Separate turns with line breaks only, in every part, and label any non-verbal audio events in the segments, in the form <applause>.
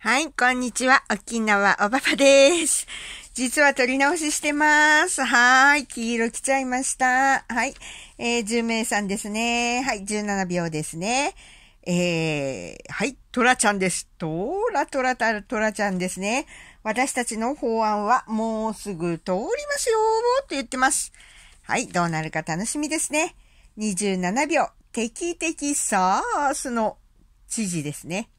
はい、こんにちは。沖縄おばばです。<laughs> 実は撮り直ししてます。はーい、黄色来ちゃいました。はい、えー、10名さんですね。はい、17秒ですね。えー、はい、トラちゃんです。トラトラタルトラちゃんですね。私たちの法案はもうすぐ通りますよーと言ってます。はい、どうなるか楽しみですね。27秒、敵的サースの知事ですね。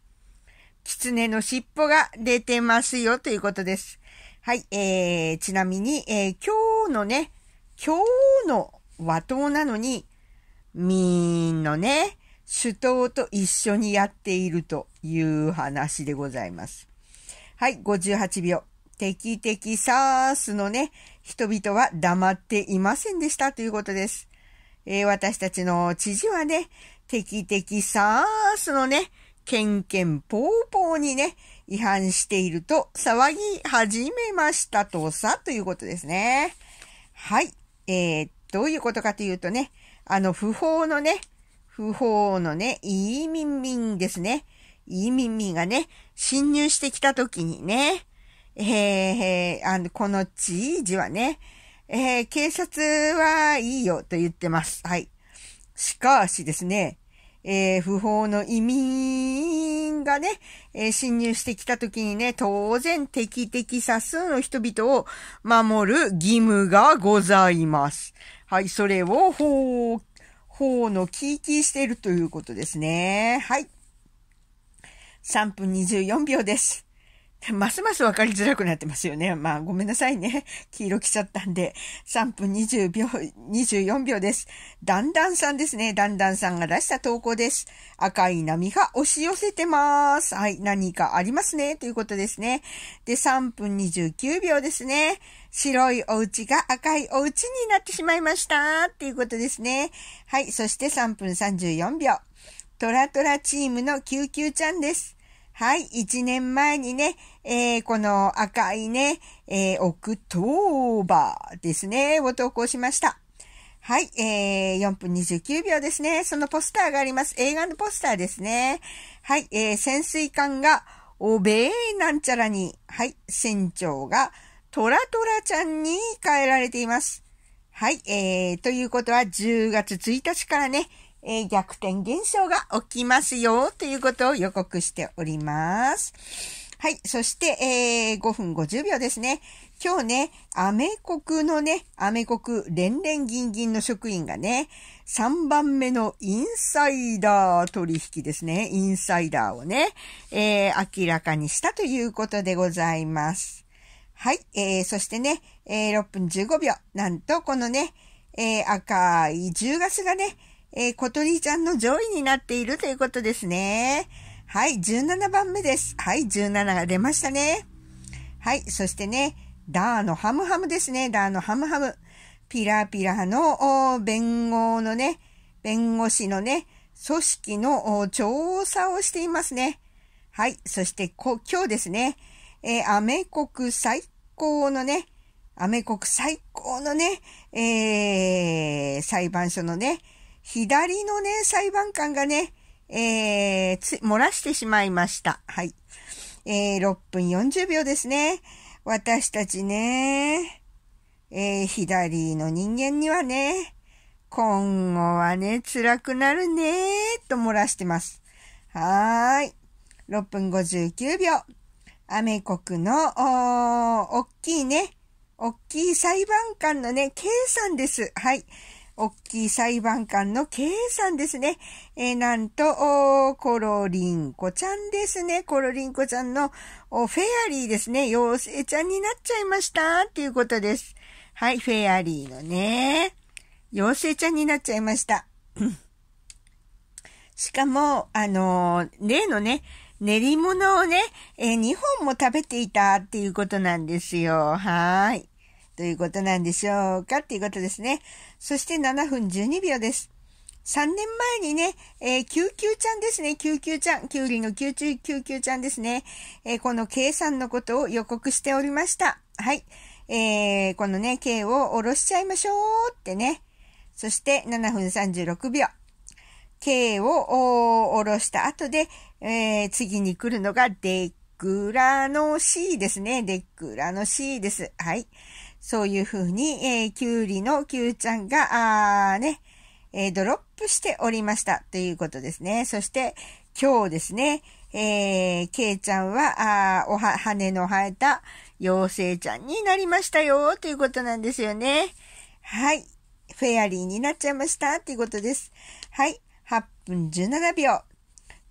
狐の尻尾が出てますよということです。はい、えー、ちなみに、えー、今日のね、今日の和刀なのに、みんのね、首刀と一緒にやっているという話でございます。はい、58秒。敵敵サースのね、人々は黙っていませんでしたということです。えー、私たちの知事はね、敵敵サースのね、ケンケンポーポーにね、違反していると騒ぎ始めましたとさ、ということですね。はい。えー、どういうことかというとね、あの、不法のね、不法のね、移民民ですね。移民民がね、侵入してきた時にね、えー、あの、この知事はね、えー、警察はいいよと言ってます。はい。しかしですね、えー、不法の移民がね、えー、侵入してきた時にね、当然敵的多数の人々を守る義務がございます。はい、それを法、法の危機しているということですね。はい。3分24秒です。ますます分かりづらくなってますよね。まあ、ごめんなさいね。黄色来ちゃったんで。3分20秒、24秒です。だんだんさんですね。だんだんさんが出した投稿です。赤い波が押し寄せてます。はい、何かありますね。ということですね。で、3分29秒ですね。白いお家が赤いお家になってしまいました。っていうことですね。はい、そして3分34秒。トラトラチームの救急ちゃんです。はい、1年前にね、えー、この赤いね、えー、オクトーバーですね、を投稿しました。はい、えー、4分29秒ですね。そのポスターがあります。映画のポスターですね。はい、えー、潜水艦が、おべえなんちゃらに、はい、船長が、トラトラちゃんに変えられています。はい、えー、ということは10月1日からね、えー、逆転現象が起きますよということを予告しております。はい。そして、えー、5分50秒ですね。今日ね、アメ国のね、アメ国連連銀銀の職員がね、3番目のインサイダー取引ですね。インサイダーをね、えー、明らかにしたということでございます。はい。えー、そしてね、えー、6分15秒。なんと、このね、えー、赤い10月がね、えー、小鳥ちゃんの上位になっているということですね。はい、17番目です。はい、17が出ましたね。はい、そしてね、ダーのハムハムですね。ダーのハムハム。ピラピラの弁護のね、弁護士のね、組織の調査をしていますね。はい、そして今日ですね、えー、アメ国最高のね、アメ国最高のね、えー、裁判所のね、左のね、裁判官がね、えー、つ、漏らしてしまいました。はい。えー、6分40秒ですね。私たちね、えー、左の人間にはね、今後はね、辛くなるねー、と漏らしてます。はーい。6分59秒。アメ国の、おっきいね、おっきい裁判官のね、K さんです。はい。大きい裁判官の K さんですね。えー、なんと、コロリンコちゃんですね。コロリンコちゃんのフェアリーですね。妖精ちゃんになっちゃいましたっていうことです。はい、フェアリーのね、妖精ちゃんになっちゃいました。しかも、あのー、例のね、練り物をね、えー、2本も食べていたっていうことなんですよ。はい。ということなんでしょうかっていうことですね。そして7分12秒です。3年前にね、えー、救急ちゃんですね、救急ちゃん、きゅうりの救急、救急ちゃんですね、えー、この K さんのことを予告しておりました。はい。えー、このね、K を下ろしちゃいましょうってね。そして7分36秒。K を下ろした後で、えー、次に来るのが DK グラの C ですね。で、グラの C です。はい。そういう風に、えー、キュウリの q ちゃんが、あーね、えー、ドロップしておりましたということですね。そして、今日ですね、えー、けいちゃんは、あおは、羽の生えた妖精ちゃんになりましたよ、ということなんですよね。はい。フェアリーになっちゃいました、ということです。はい。8分17秒。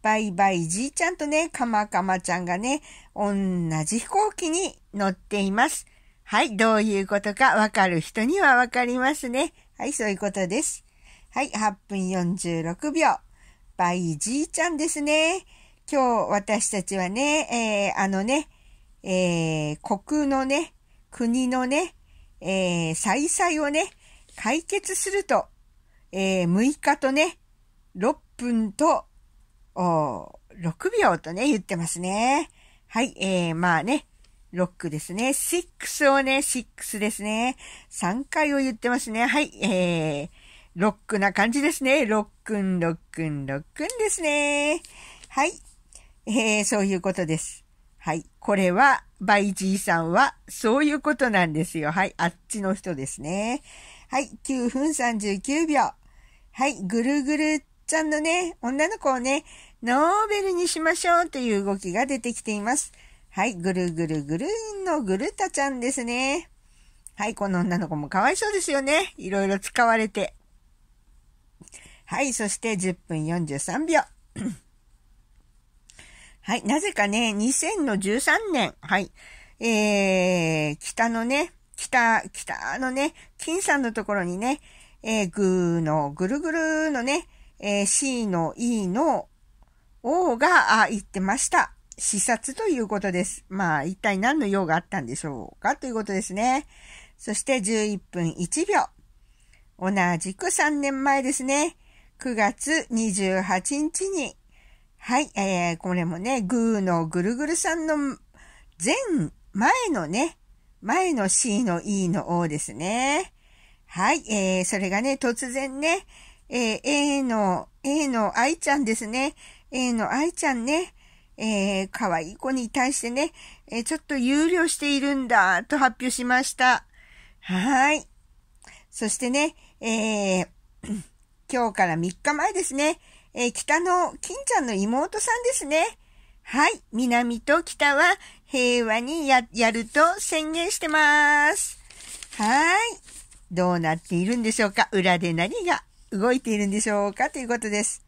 バイバイじいちゃんとね、かまかまちゃんがね、同じ飛行機に乗っています。はい、どういうことかわかる人にはわかりますね。はい、そういうことです。はい、8分46秒。バイじいちゃんですね。今日私たちはね、えー、あのね、えー、国のね、国のね、えー、再々をね、解決すると、えー、6日とね、6分とお6秒とね、言ってますね。はい、えー、まあね、ロックですね。6をね、6ですね。3回を言ってますね。はい、えー、ロックな感じですね。ロックン、ロックン、ロックンですね。はい、えー、そういうことです。はい。これは、バイジーさんは、そういうことなんですよ。はい。あっちの人ですね。はい。9分39秒。はい。ぐるぐるっちゃんのね、女の子をね、ノーベルにしましょうという動きが出てきています。はい、ぐるぐるぐるのぐるたちゃんですね。はい、この女の子もかわいそうですよね。いろいろ使われて。はい、そして10分43秒。<clears throat> はい、なぜかね、2013年、はい、えー、北のね、北、北のね、金さんのところにね、えー、ぐーの、ぐるぐるのね、えー、C の E の O があ言ってました。視察ということです。まあ、一体何の用があったんでしょうかということですね。そして11分1秒。同じく3年前ですね。9月28日に、はい、えー、これもね、グーのぐるぐるさんの前、前のね、前の C の E の O ですね。はい、えー、それがね、突然ね、えー、A の、A の愛ちゃんですね。A の愛ちゃんね。えー、可愛い子に対してね、えー、ちょっと憂慮しているんだ、と発表しました。はい。そしてね、えー、<coughs> 今日から3日前ですね、えー、北の金ちゃんの妹さんですね。はい。南と北は平和にや、やると宣言してます。はい。どうなっているんでしょうか裏で何が動いているんでしょうかということです。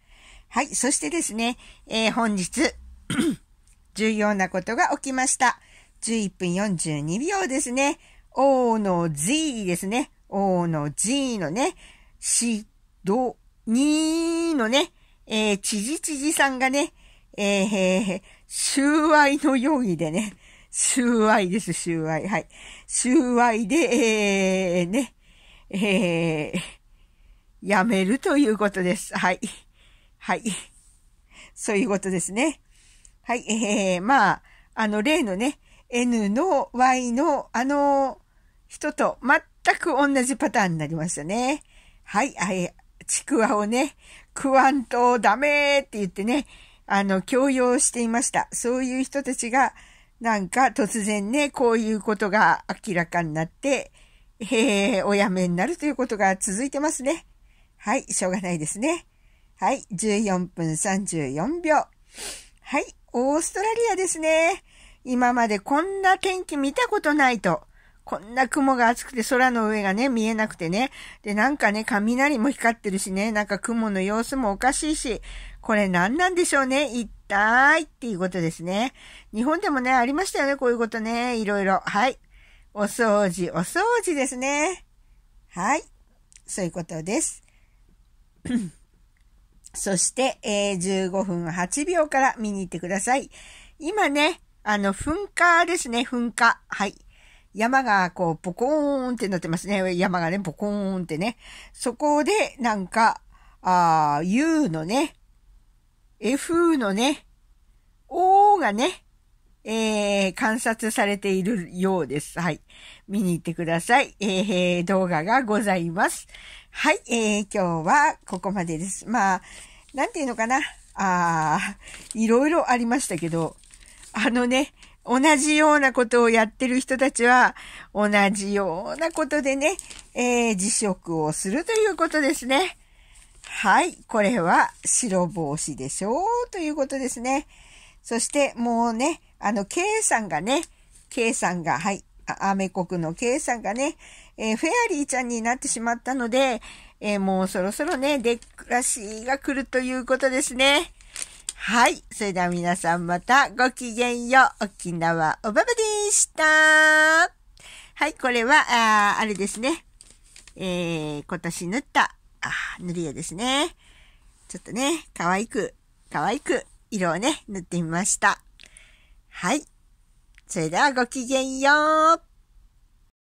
はい。そしてですね、えー、本日 <clears throat> 重要なことが起きました。11分42秒ですね。O の G ですね。O の G のね、シドニーのね、えー、ちじちじさんがね、えー、へー、収愛の容疑でね、収愛です、収愛。はい。収愛で、えー、ね、えー、やめるということです。はい。はい。そういうことですね。はい。えー、まあ、あの、例のね、N の Y のあの人と全く同じパターンになりましたね。はい。あえ、ちくわをね、食わんとダメって言ってね、あの、強要していました。そういう人たちが、なんか突然ね、こういうことが明らかになって、えおやめになるということが続いてますね。はい、しょうがないですね。はい、14分34秒。はい、オーストラリアですね。今までこんな天気見たことないと。こんな雲が厚くて空の上がね、見えなくてね。で、なんかね、雷も光ってるしね、なんか雲の様子もおかしいし、これ何なんでしょうね、一体っていうことですね。日本でもね、ありましたよね、こういうことね、いろいろ。はい。お掃除、お掃除ですね。はい。そういうことです。<coughs> そして、えー、15分8秒から見に行ってください。今ね、あの、噴火ですね、噴火。はい。山がこう、ポコーンってなってますね。山がね、ポコーンってね。そこで、なんか、あ U のね、F のね、O がね、えー、観察されているようです。はい。見に行ってください。えー、動画がございます。はい、えー、今日はここまでです。まあ、なんていうのかな。ああ、いろいろありましたけど、あのね、同じようなことをやってる人たちは、同じようなことでね、えー、辞職をするということですね。はい、これは白帽子でしょうということですね。そしてもうね、あの、K さんがね、K さんが、はい、アメ国の K さんがね、えー、フェアリーちゃんになってしまったので、えー、もうそろそろね、デックらしいが来るということですね。はい。それでは皆さんまたごきげんよう。沖縄おばばでしたはい、これは、ああれですね。えー、今年縫った、あ、塗り絵ですね。ちょっとね、可愛く、可愛く色をね、塗ってみました。はい。それではごきげんよう。